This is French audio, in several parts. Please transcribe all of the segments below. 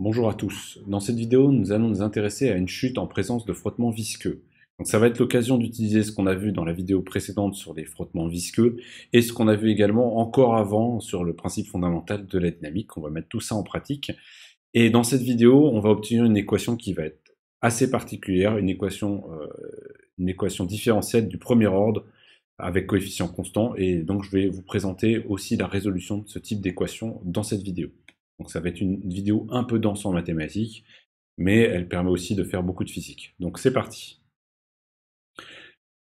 Bonjour à tous, dans cette vidéo nous allons nous intéresser à une chute en présence de frottements visqueux. Donc ça va être l'occasion d'utiliser ce qu'on a vu dans la vidéo précédente sur les frottements visqueux et ce qu'on a vu également encore avant sur le principe fondamental de la dynamique, on va mettre tout ça en pratique. Et dans cette vidéo on va obtenir une équation qui va être assez particulière, une équation, euh, une équation différentielle du premier ordre avec coefficient constant et donc je vais vous présenter aussi la résolution de ce type d'équation dans cette vidéo. Donc ça va être une vidéo un peu dense en mathématiques, mais elle permet aussi de faire beaucoup de physique. Donc c'est parti.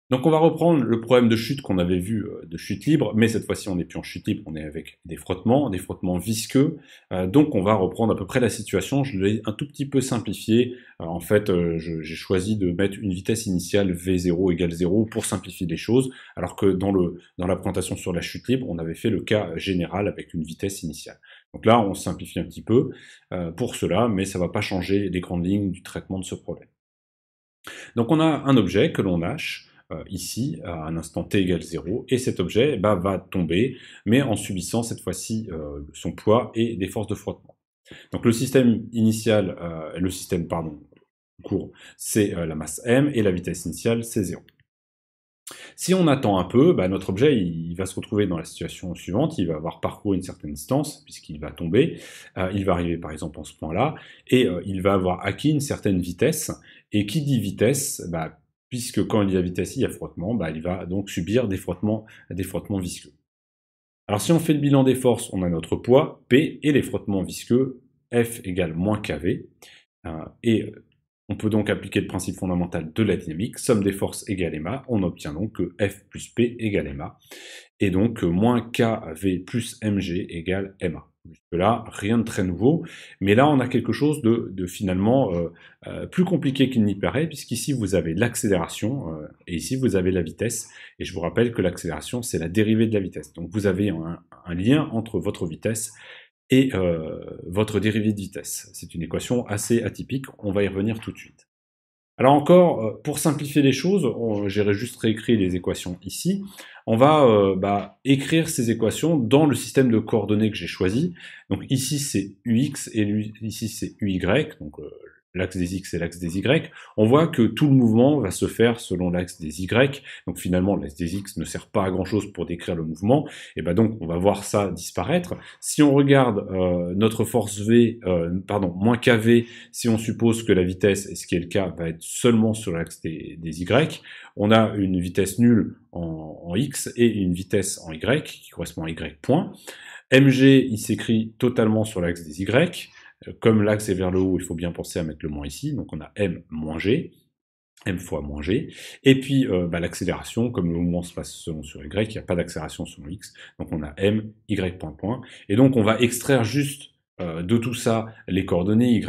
Donc on va reprendre le problème de chute qu'on avait vu euh, de chute libre, mais cette fois-ci on n'est plus en chute libre, on est avec des frottements, des frottements visqueux. Euh, donc on va reprendre à peu près la situation, je l'ai un tout petit peu simplifié. en fait, euh, j'ai choisi de mettre une vitesse initiale V0 égale 0 pour simplifier les choses, alors que dans, le, dans la présentation sur la chute libre, on avait fait le cas général avec une vitesse initiale. Donc là, on simplifie un petit peu euh, pour cela, mais ça ne va pas changer les grandes lignes du traitement de ce problème. Donc on a un objet que l'on lâche, euh, ici à un instant t égale 0, et cet objet eh ben, va tomber, mais en subissant cette fois-ci euh, son poids et des forces de frottement. Donc le système initial, le système pardon, court, c'est la masse m, et la vitesse initiale, c'est 0. Si on attend un peu, bah, notre objet il va se retrouver dans la situation suivante, il va avoir parcouru une certaine distance, puisqu'il va tomber, euh, il va arriver par exemple en ce point-là, et euh, il va avoir acquis une certaine vitesse, et qui dit vitesse, bah, puisque quand il y a vitesse, il y a frottement, bah, il va donc subir des frottements, visqueux. Alors si on fait le bilan des forces, on a notre poids, P, et les frottements visqueux, F égale moins KV, euh, et on peut donc appliquer le principe fondamental de la dynamique, somme des forces égale ma, on obtient donc que F plus P égale ma, et donc euh, moins KV plus MG égale ma. là rien de très nouveau, mais là on a quelque chose de, finalement euh, euh, plus compliqué qu'il n'y paraît, puisqu'ici vous avez l'accélération, et ici vous avez la vitesse, et je vous rappelle que l'accélération c'est la dérivée de la vitesse. Donc vous avez un, un lien entre votre vitesse et euh, votre dérivée de vitesse. C'est une équation assez atypique, on va y revenir tout de suite. Alors encore, euh, pour simplifier les choses, j'ai juste réécrit les équations ici. On va euh, bah, écrire ces équations dans le système de coordonnées que j'ai choisi. Donc ici c'est ux et ici c'est uy, donc l'axe des X et l'axe des Y, on voit que tout le mouvement va se faire selon l'axe des Y. Donc finalement, l'axe des X ne sert pas à grand-chose pour décrire le mouvement. Et bien donc, on va voir ça disparaître. Si on regarde euh, notre force V, euh, pardon, moins KV, si on suppose que la vitesse, et ce qui est le cas, va être seulement sur l'axe des, Y, on a une vitesse nulle en, en X et une vitesse en Y, qui correspond à Y point. MG, il s'écrit totalement sur l'axe des Y. Comme l'axe est vers le haut, il faut bien penser à mettre le moins ici. Donc on a m moins g, m fois moins g. Et puis euh, bah, l'accélération, comme le mouvement se passe selon sur y, il n'y a pas d'accélération selon x. Donc on a m, y point point. Et donc on va extraire juste euh, de tout ça les coordonnées y.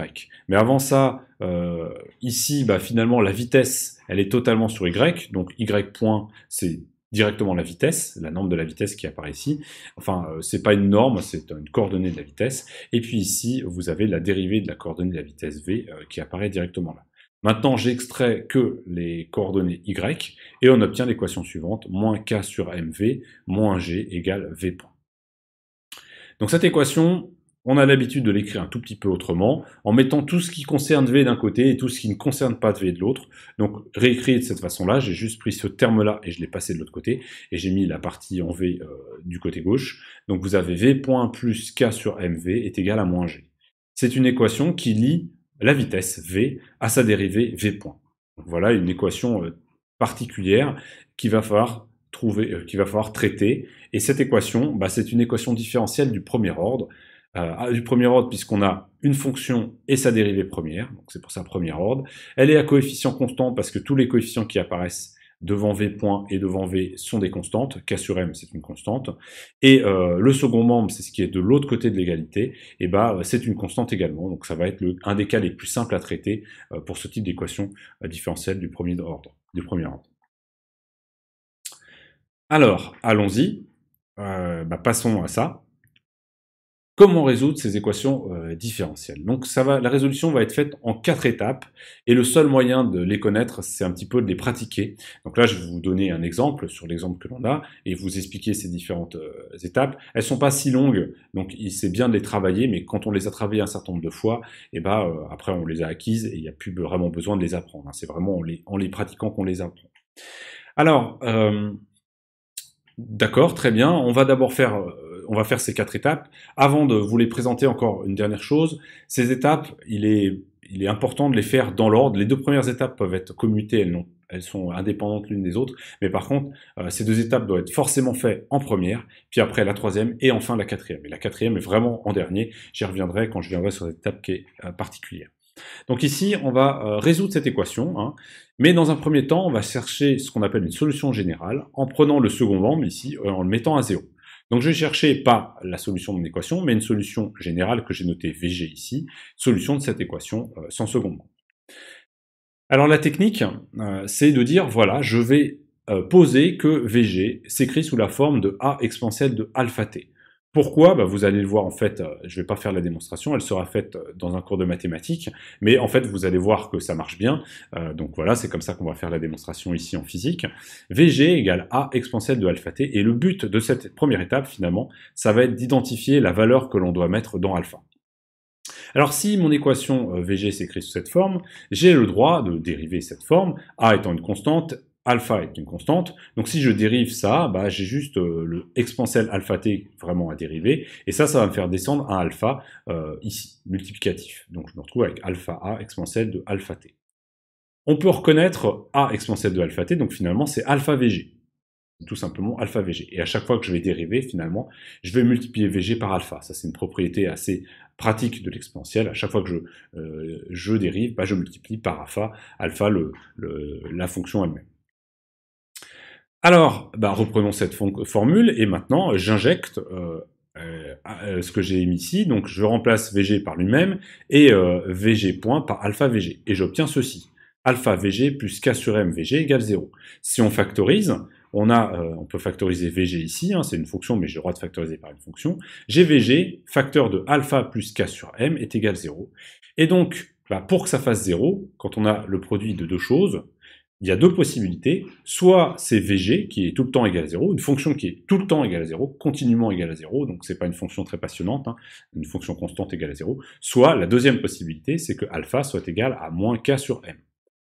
Mais avant ça, euh, ici, bah, finalement, la vitesse, elle est totalement sur y. Donc y point, c'est directement la vitesse, la norme de la vitesse qui apparaît ici. Enfin, euh, c'est pas une norme, c'est une coordonnée de la vitesse. Et puis ici, vous avez la dérivée de la coordonnée de la vitesse v euh, qui apparaît directement là. Maintenant, j'extrais que les coordonnées y et on obtient l'équation suivante, moins k sur mv moins g égale v point. Donc cette équation, on a l'habitude de l'écrire un tout petit peu autrement, en mettant tout ce qui concerne V d'un côté et tout ce qui ne concerne pas V de l'autre. Donc réécrit de cette façon-là, j'ai juste pris ce terme-là et je l'ai passé de l'autre côté, et j'ai mis la partie en V euh, du côté gauche. Donc vous avez V point plus K sur MV est égal à moins G. C'est une équation qui lie la vitesse V à sa dérivée V point. voilà une équation euh, particulière qu'il va falloir trouver, euh, va falloir traiter. Et cette équation, bah, c'est une équation différentielle du premier ordre. Euh, ah, du premier ordre puisqu'on a une fonction et sa dérivée première, donc c'est pour ça premier ordre. Elle est à coefficient constant parce que tous les coefficients qui apparaissent devant V point et devant V sont des constantes, K sur M c'est une constante, et euh, le second membre, c'est ce qui est de l'autre côté de l'égalité, et bah c'est une constante également, donc ça va être le, un des cas les plus simples à traiter euh, pour ce type d'équation différentielle du premier ordre, du premier ordre. Alors, allons-y, bah, passons à ça comment résoudre ces équations euh, différentielles. Donc ça va, la résolution va être faite en quatre étapes et le seul moyen de les connaître, c'est un petit peu de les pratiquer. Donc là, je vais vous donner un exemple sur l'exemple que l'on a et vous expliquer ces différentes euh, étapes. Elles sont pas si longues, donc il c'est bien de les travailler, mais quand on les a travaillées un certain nombre de fois, et eh ben euh, après on les a acquises et il n'y a plus vraiment besoin de les apprendre. Hein. C'est vraiment en les, en les pratiquant qu'on les apprend. Alors D'accord, très bien. On va d'abord faire on va faire ces quatre étapes. Avant de vous les présenter encore une dernière chose, ces étapes, il est, important de les faire dans l'ordre. Les deux premières étapes peuvent être commutées, elles, sont indépendantes l'une des autres. Mais par contre, euh, ces deux étapes doivent être forcément faites en première, puis après la troisième et enfin la quatrième. Et la quatrième est vraiment en dernier. J'y reviendrai quand je viendrai sur cette étape qui est euh, particulière. Donc ici, on va euh, résoudre cette équation, hein. mais dans un premier temps, on va chercher ce qu'on appelle une solution générale en prenant le second membre ici, en le mettant à zéro. Donc je vais chercher pas la solution de mon équation, mais une solution générale que j'ai notée VG ici, solution de cette équation euh, sans second Alors la technique, euh, c'est de dire, voilà, je vais euh, poser que VG s'écrit sous la forme de A exponentielle de alpha t. Pourquoi bah Vous allez le voir en fait, euh, je ne vais pas faire la démonstration, elle sera faite euh, dans un cours de mathématiques, mais en fait vous allez voir que ça marche bien, euh, donc voilà, c'est comme ça qu'on va faire la démonstration ici en physique. VG égale A exponentielle de alpha t, et le but de cette première étape finalement, ça va être d'identifier la valeur que l'on doit mettre dans alpha. Alors si mon équation VG s'écrit sous cette forme, j'ai le droit de dériver cette forme, A étant une constante, alpha est une constante. Donc si je dérive ça, bah, j'ai juste euh, le exponentiel alpha t vraiment à dériver. Et ça, ça va me faire descendre un alpha euh, ici, multiplicatif. Donc je me retrouve avec alpha a exponentielle de alpha t. On peut reconnaître a exponentiel de alpha t, donc finalement c'est alpha vg. Tout simplement alpha vg. Et à chaque fois que je vais dériver, finalement, je vais multiplier vg par alpha. Ça, c'est une propriété assez pratique de l'exponentielle. À chaque fois que je, euh, je dérive, bah, je multiplie par alpha, alpha le, la fonction elle-même. Alors, bah, reprenons cette formule et maintenant j'injecte euh, euh, euh, ce que j'ai émis ici, donc je remplace VG par lui-même et VG point par alpha VG et j'obtiens ceci alpha VG plus K sur M VG égale 0. Si on factorise, on, a, on peut factoriser VG ici, hein, c'est une fonction, mais j'ai le droit de factoriser par une fonction. vg, facteur de alpha plus K sur M, est égal à 0. Et donc, bah, pour que ça fasse 0, quand on a le produit de deux choses, il y a deux possibilités. Soit c'est VG qui est tout le temps égal à 0, une fonction qui est tout le temps égal à 0, continuellement égal à 0, donc ce n'est pas une fonction très passionnante, hein, une fonction constante égale à 0. Soit la deuxième possibilité, c'est que alpha soit égal à moins k sur m.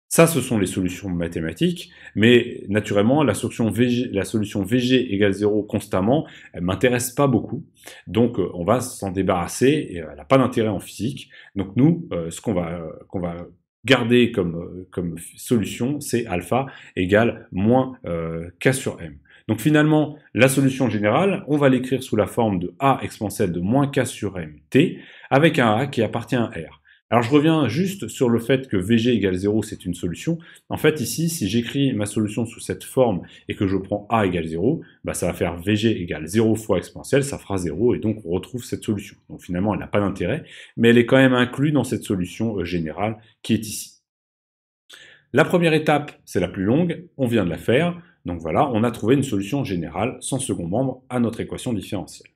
Ça, ce sont les solutions mathématiques, mais naturellement, la solution VG, la solution VG égale 0 constamment, elle m'intéresse pas beaucoup. Donc, euh, on va s'en débarrasser, et euh, elle n'a pas d'intérêt en physique. Donc, nous, euh, ce qu'on va, qu'on va garder euh, comme, solution, c'est alpha égale moins euh, k sur m. Donc finalement, la solution générale, on va l'écrire sous la forme de a exponentielle de moins k sur m t, avec un a qui appartient à r. Alors je reviens juste sur le fait que VG égale 0, c'est une solution. En fait, ici, si j'écris ma solution sous cette forme et que je prends A égale 0, bah, ça va faire VG égale 0 fois exponentielle, ça fera 0, et donc on retrouve cette solution. Donc finalement, elle n'a pas d'intérêt, mais elle est quand même inclue dans cette solution euh, générale qui est ici. La première étape, c'est la plus longue, on vient de la faire, donc voilà, on a trouvé une solution générale sans second membre à notre équation différentielle.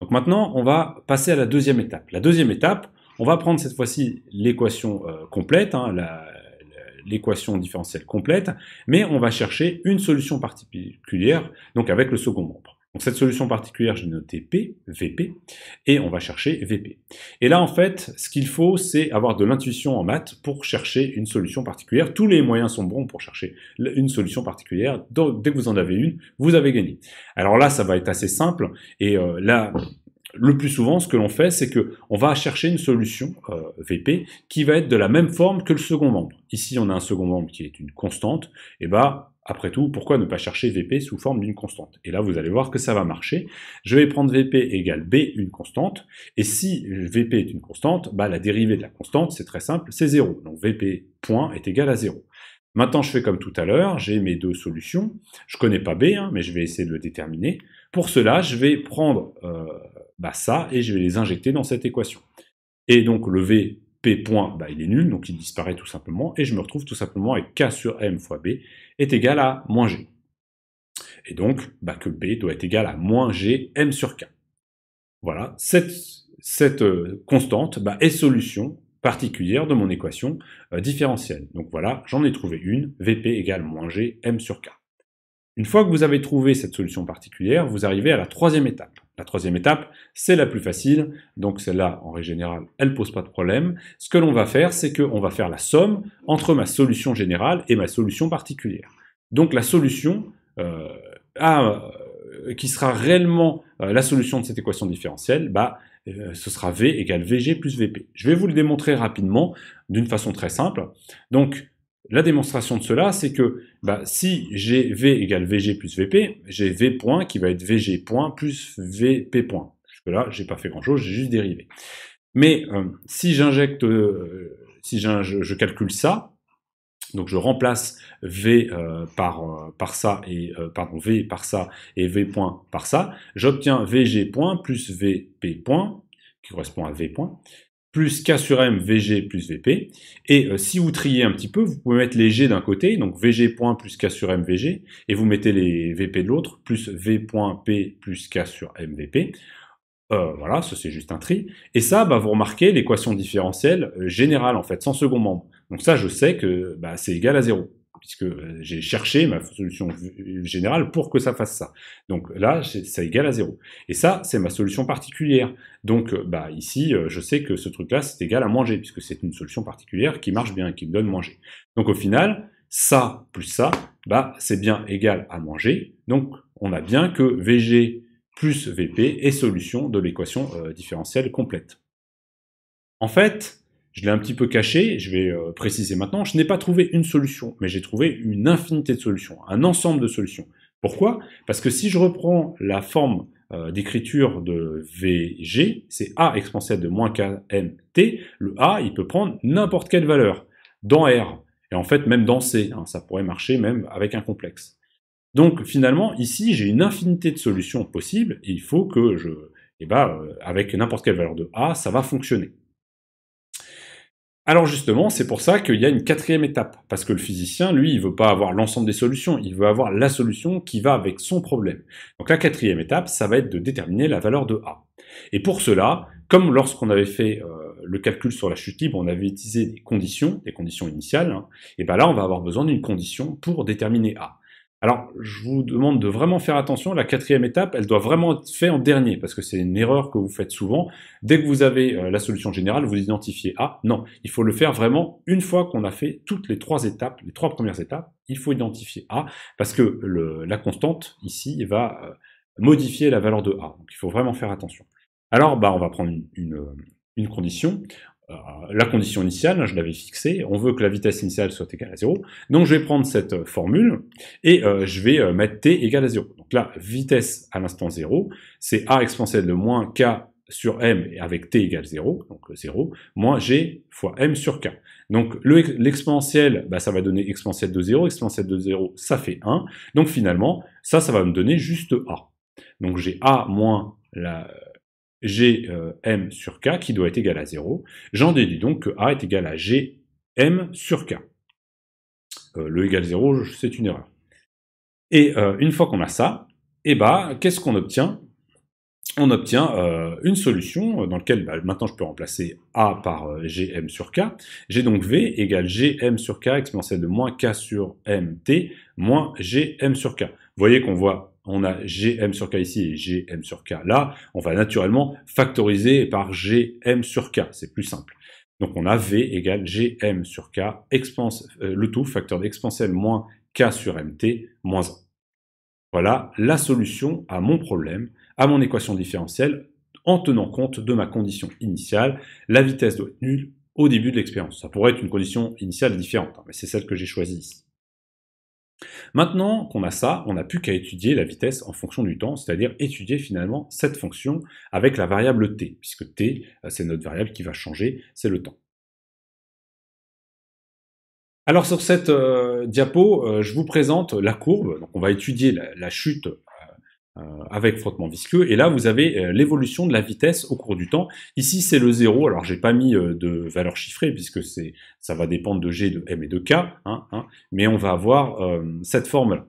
Donc maintenant, on va passer à la deuxième étape. La deuxième étape, on va prendre cette fois-ci l'équation euh, complète, hein, l'équation différentielle complète, mais on va chercher une solution particulière, donc avec le second membre. Donc cette solution particulière, j'ai noté P, VP, et on va chercher VP. Et là, en fait, ce qu'il faut, c'est avoir de l'intuition en maths pour chercher une solution particulière. Tous les moyens sont bons pour chercher une solution particulière. dès que vous en avez une, vous avez gagné. Alors là, ça va être assez simple, et euh, là, le plus souvent, ce que l'on fait, c'est que on va chercher une solution euh, VP qui va être de la même forme que le second membre. Ici, on a un second membre qui est une constante. Et eh bah, ben, après tout, pourquoi ne pas chercher VP sous forme d'une constante Et là, vous allez voir que ça va marcher. Je vais prendre VP égale B, une constante. Et si VP est une constante, bah, la dérivée de la constante, c'est très simple, c'est 0. Donc VP point est égal à 0. Maintenant, je fais comme tout à l'heure, j'ai mes deux solutions. Je connais pas B, hein, mais je vais essayer de le déterminer. Pour cela, je vais prendre euh, bah, ça, et je vais les injecter dans cette équation. Et donc le VP point, bah, il est nul, donc il disparaît tout simplement, et je me retrouve tout simplement avec K sur M fois B est égal à moins G. Et donc, bah, que B doit être égal à moins G M sur K. Voilà, cette, cette euh, constante bah, est solution particulière de mon équation euh, différentielle. Donc voilà, j'en ai trouvé une, VP égale moins G M sur K. Une fois que vous avez trouvé cette solution particulière, vous arrivez à la troisième étape. La troisième étape, c'est la plus facile, donc celle-là, en règle générale, elle ne pose pas de problème. Ce que l'on va faire, c'est qu'on va faire la somme entre ma solution générale et ma solution particulière. Donc la solution euh, euh, qui sera réellement euh, la solution de cette équation différentielle, bah, ce sera V égale VG plus VP. Je vais vous le démontrer rapidement d'une façon très simple. Donc la démonstration de cela, c'est que bah, si j'ai V égale VG plus VP, j'ai V point qui va être VG point plus VP point. que là j'ai pas fait grand-chose, j'ai juste dérivé. Mais euh, si j'injecte, euh, si je, calcule ça, donc je remplace V euh, par, par ça et pardon V par ça et V point par ça, j'obtiens VG point plus VP point qui correspond à V point, plus K sur M, VG plus VP. Et euh, si vous triez un petit peu, vous pouvez mettre les G d'un côté, donc VG point plus K sur M, VG, et vous mettez les VP de l'autre, plus v point p plus K sur M, VP. Euh, voilà, ça c'est juste un tri. Et ça, bah, vous remarquez l'équation différentielle euh, générale, en fait, sans second membre. Donc ça, je sais que bah, c'est égal à 0 puisque euh, j'ai cherché ma solution euh, générale pour que ça fasse ça. Donc là, ça égal à 0. Et ça, c'est ma solution particulière. Donc euh, bah, ici, je sais que ce truc-là, c'est égal à manger, puisque c'est une solution particulière qui marche bien, qui me donne manger. Donc au final, ça plus ça, bah, c'est bien égal à manger. Donc on a bien que VG plus VP est solution de l'équation différentielle complète. En fait, je l'ai un petit peu caché, je vais euh, préciser maintenant, je n'ai pas trouvé une solution, mais j'ai trouvé une infinité de solutions, un ensemble de solutions. Pourquoi Parce que si je reprends la forme euh, d'écriture de VG, c'est A exponentielle de moins KMT, le A, il peut prendre n'importe quelle valeur, dans R, et en fait même dans C, hein, ça pourrait marcher même avec un complexe. Donc finalement, ici, j'ai une infinité de solutions possibles, et il faut que je... Eh ben, euh, avec n'importe quelle valeur de A, ça va fonctionner. Alors justement, c'est pour ça qu'il y a une quatrième étape, parce que le physicien, lui, il veut pas avoir l'ensemble des solutions, il veut avoir la solution qui va avec son problème. Donc la quatrième étape, ça va être de déterminer la valeur de A. Et pour cela, comme lorsqu'on avait fait euh, le calcul sur la chute libre, on avait utilisé des conditions, des conditions initiales, hein, et bien là, on va avoir besoin d'une condition pour déterminer A. Alors, je vous demande de vraiment faire attention. La quatrième étape, elle doit vraiment être faite en dernier, parce que c'est une erreur que vous faites souvent. Dès que vous avez euh, la solution générale, vous identifiez A. non, il faut le faire vraiment une fois qu'on a fait toutes les trois étapes, les trois premières étapes, il faut identifier A, parce que la constante, ici, va euh, modifier la valeur de A. Donc, il faut vraiment faire attention. Alors, bah, on va prendre une euh, condition. Euh, la condition initiale, je l'avais fixée, on veut que la vitesse initiale soit égale à 0, donc je vais prendre cette euh, formule et euh, je vais mettre t égale à 0. Donc là, vitesse à l'instant 0, c'est a exponentielle de moins k sur m avec t égale 0, donc 0, moins g fois m sur k. Donc l'exponentielle, bah, ça va donner exponentielle de 0, exponentielle de 0, ça fait 1, donc finalement, ça, ça va me donner juste a. Donc j'ai a moins la gm euh, sur K qui doit être égal à 0. J'en déduis donc que A est égal à gm sur K. Euh, le égal 0, c'est une erreur. Et euh, une fois qu'on a ça, eh bah qu'est-ce qu'on obtient On obtient, une solution dans laquelle bah, maintenant je peux remplacer A par Gm sur K. J'ai donc V égale Gm sur K exponentielle de moins K sur MT moins Gm sur K. Vous voyez qu'on voit on a gm sur k ici et gm sur k là, on va naturellement factoriser par gm sur k, c'est plus simple. Donc on a v égale gm sur k, euh, le tout facteur d'exponentiel moins k sur mt moins 1. Voilà la solution à mon problème, à mon équation différentielle, en tenant compte de ma condition initiale, la vitesse doit être nulle au début de l'expérience. Ça pourrait être une condition initiale différente, hein, mais c'est celle que j'ai choisie ici. Maintenant qu'on a ça, on n'a plus qu'à étudier la vitesse en fonction du temps, c'est-à-dire étudier finalement cette fonction avec la variable t, puisque t, euh, c'est notre variable qui va changer, c'est le temps. Alors sur cette euh, diapo, euh, je vous présente la courbe, donc on va étudier la chute euh, avec frottement visqueux. Et là, vous avez euh, l'évolution de la vitesse au cours du temps. Ici, c'est le zéro. Alors, j'ai pas mis euh, de valeur chiffrée puisque c'est, ça va dépendre de G, de M et de K. Hein, hein. mais on va avoir cette forme-là.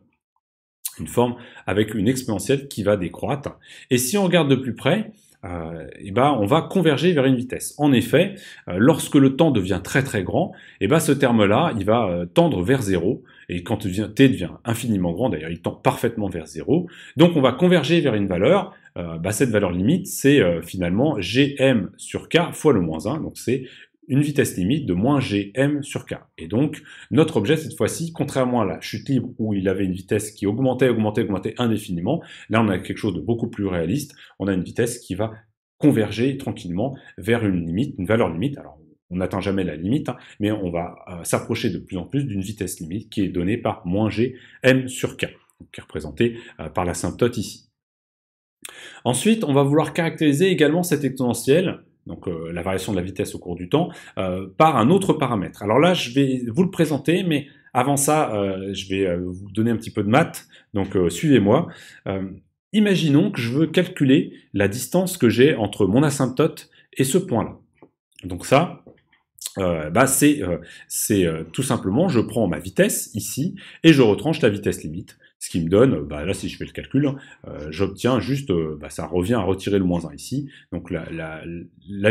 Une forme avec une exponentielle qui va décroître. Et si on regarde de plus près, euh, ben, on va converger vers une vitesse. En effet, euh, lorsque le temps devient très très grand, et ben, ce terme-là, il va euh, tendre vers zéro, et quand t devient infiniment grand, d'ailleurs il tend parfaitement vers zéro, donc on va converger vers une valeur, bah, cette valeur limite, c'est finalement gm sur k fois le moins 1, donc c'est une vitesse limite de moins gm sur k. Et donc, notre objet, cette fois-ci, contrairement à la chute libre où il avait une vitesse qui augmentait, augmentait, augmentait indéfiniment, là on a quelque chose de beaucoup plus réaliste, on a une vitesse qui va converger tranquillement vers une limite, une valeur limite. Alors, on n'atteint jamais la limite, hein, mais on va euh, s'approcher de plus en plus d'une vitesse limite qui est donnée par moins gm sur k, qui est représentée euh, par la l'asymptote ici. Ensuite, on va vouloir caractériser également cet exponentielle donc euh, la variation de la vitesse au cours du temps, euh, par un autre paramètre. Alors là, je vais vous le présenter, mais avant ça, euh, je vais vous donner un petit peu de maths, donc suivez-moi. imaginons que je veux calculer la distance que j'ai entre mon asymptote et ce point-là. Donc ça, bah c'est tout simplement, je prends ma vitesse ici et je retranche la vitesse limite. Ce qui me donne, bah, là si je fais le calcul, hein, euh, j'obtiens juste, euh, bah, ça revient à retirer le moins 1 ici. Donc la,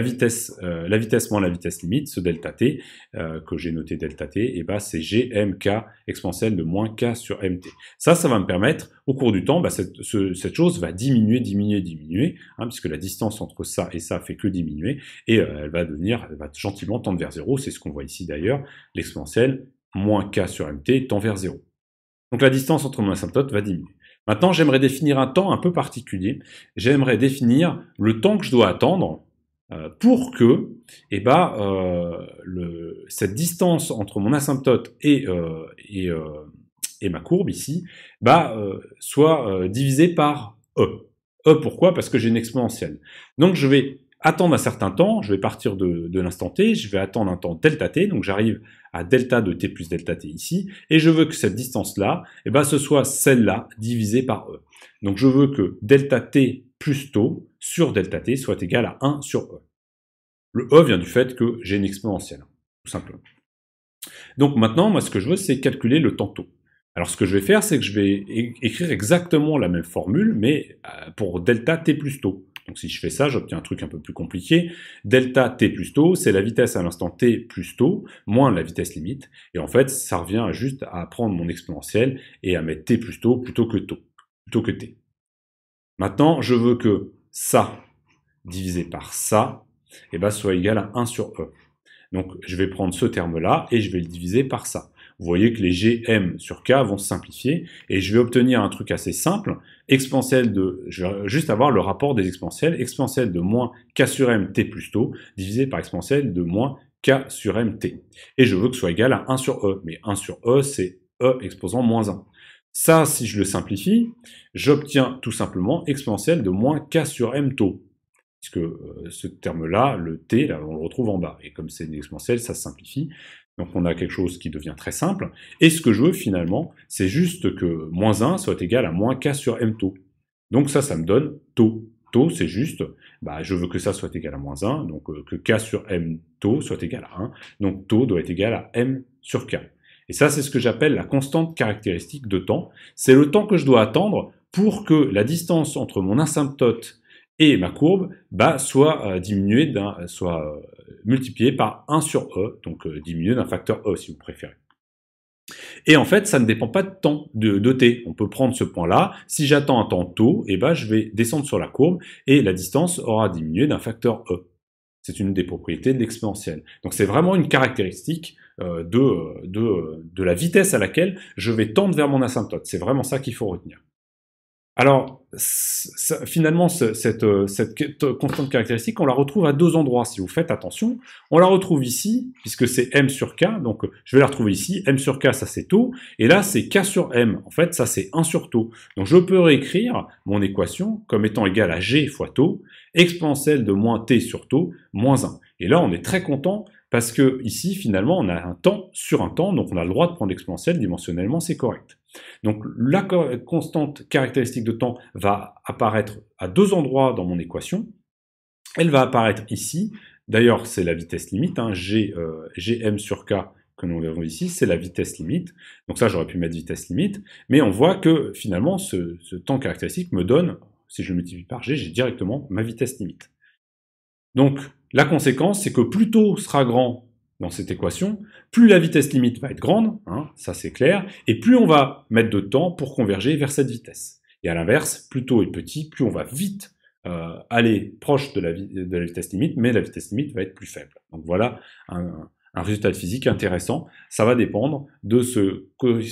vitesse, la vitesse euh, moins la vitesse limite, ce delta t que j'ai noté delta t, et eh bah, ben, c'est gmk exponentielle de moins k sur mt. Ça, ça va me permettre, au cours du temps, bah, cette, chose va diminuer, diminuer, diminuer, hein, puisque la distance entre ça et ça fait que diminuer, et elle va devenir, elle va gentiment tendre vers 0. C'est ce qu'on voit ici d'ailleurs, l'exponentielle moins k sur mt tend vers 0. Donc la distance entre mon asymptote va diminuer. Maintenant, j'aimerais définir un temps un peu particulier. J'aimerais définir le temps que je dois attendre euh, pour que eh ben, euh, cette distance entre mon asymptote et, euh, ma courbe ici bah, soit divisée par E. E pourquoi Parce que j'ai une exponentielle. Donc je vais attendre un certain temps, je vais partir de, l'instant t, je vais attendre un temps delta t, donc j'arrive à delta de t plus delta t ici, et je veux que cette distance-là, eh ben, ce soit celle-là divisée par e. Donc je veux que delta t plus tau sur delta t soit égal à 1 sur e. Le e vient du fait que j'ai une exponentielle, tout simplement. Donc maintenant, moi ce que je veux, c'est calculer le temps taux. Alors ce que je vais faire, c'est que je vais écrire exactement la même formule, mais euh, pour delta t plus tau. Donc si je fais ça, j'obtiens un truc un peu plus compliqué. Delta t plus taux, c'est la vitesse à l'instant t plus taux, moins la vitesse limite. Et en fait, ça revient juste à prendre mon exponentiel et à mettre t plus taux plutôt que tau plutôt que t. Maintenant, je veux que ça divisé par ça eh ben, soit égal à 1 sur e. Donc je vais prendre ce terme-là et je vais le diviser par ça. Vous voyez que les GM sur K vont se simplifier et je vais obtenir un truc assez simple. Exponentielle de, je vais juste avoir le rapport des exponentielles. Exponentielle de moins K sur M T plus taux divisé par exponentielle de moins K sur M T. Et je veux que ce soit égal à 1 sur E. Mais 1 sur E, c'est E exposant moins 1. Ça, si je le simplifie, j'obtiens tout simplement exponentielle de moins K sur M taux puisque euh, ce terme-là, le t, là, on le retrouve en bas. Et comme c'est une exponentielle, ça simplifie. Donc on a quelque chose qui devient très simple. Et ce que je veux finalement, c'est juste que moins 1 soit égal à moins k sur m taux. Donc ça, ça me donne taux. Taux, c'est juste, bah, je veux que ça soit égal à moins 1, donc euh, que k sur m taux soit égal à 1. Donc taux doit être égal à m sur k. Et ça, c'est ce que j'appelle la constante caractéristique de temps. C'est le temps que je dois attendre pour que la distance entre mon asymptote et ma courbe bah, soit euh, diminuée, soit euh, multiplié par 1 sur E, donc euh, diminué d'un facteur E si vous préférez. Et en fait, ça ne dépend pas de temps, de, t. On peut prendre ce point-là. Si j'attends un temps tôt, et eh ben, je vais descendre sur la courbe et la distance aura diminué d'un facteur e. C'est une des propriétés de l'exponentielle. Donc c'est vraiment une caractéristique euh, de, euh, de la vitesse à laquelle je vais tendre vers mon asymptote. C'est vraiment ça qu'il faut retenir. Alors, finalement, cette, euh, constante caractéristique, on la retrouve à deux endroits, si vous faites attention. On la retrouve ici, puisque c'est m sur k, donc euh, je vais la retrouver ici, m sur k, ça c'est taux, et là c'est k sur m, en fait ça c'est 1 sur taux. Donc je peux réécrire mon équation comme étant égale à g fois taux, exponentielle de moins t sur taux, moins 1. Et là on est très content, parce que ici finalement on a un temps sur un temps, donc on a le droit de prendre l'exponentielle, dimensionnellement c'est correct. Donc la constante caractéristique de temps va apparaître à deux endroits dans mon équation. Elle va apparaître ici. D'ailleurs, c'est la vitesse limite. Hein. G, euh, Gm sur K que nous avons ici, c'est la vitesse limite. Donc ça, j'aurais pu mettre vitesse limite. Mais on voit que finalement, ce, ce temps caractéristique me donne, si je multiplie par G, j'ai directement ma vitesse limite. Donc la conséquence, c'est que plus tôt sera grand dans cette équation, plus la vitesse limite va être grande, hein, ça c'est clair, et plus on va mettre de temps pour converger vers cette vitesse. Et à l'inverse, plus tôt est petit, plus on va vite euh, aller proche de la, de la, vitesse limite, mais la vitesse limite va être plus faible. Donc voilà un, un résultat physique intéressant. Ça va dépendre de, euh,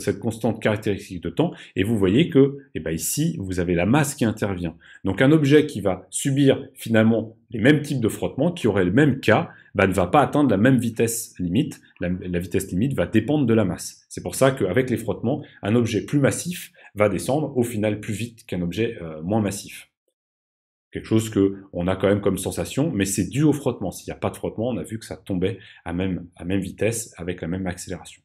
cette constante caractéristique de temps. Et vous voyez que eh ben ici, vous avez la masse qui intervient. Donc un objet qui va subir finalement les mêmes types de frottements, qui aurait le même cas, bah, ne va pas atteindre la même vitesse limite. La, vitesse limite va dépendre de la masse. C'est pour ça qu'avec les frottements, un objet plus massif va descendre au final plus vite qu'un objet euh, moins massif. Quelque chose que on a quand même comme sensation, mais c'est dû au frottement. S'il n'y a pas de frottement, on a vu que ça tombait à même, à même vitesse avec la même accélération.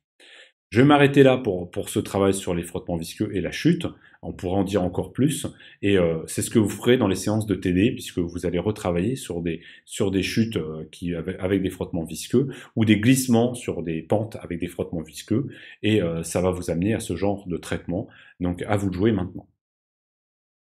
Je vais m'arrêter là pour, pour, ce travail sur les frottements visqueux et la chute. On pourra en dire encore plus. Et euh, c'est ce que vous ferez dans les séances de TD, puisque vous allez retravailler sur des, sur des chutes euh, qui, avec, des frottements visqueux ou des glissements sur des pentes avec des frottements visqueux. Et euh, ça va vous amener à ce genre de traitement. Donc à vous de jouer maintenant.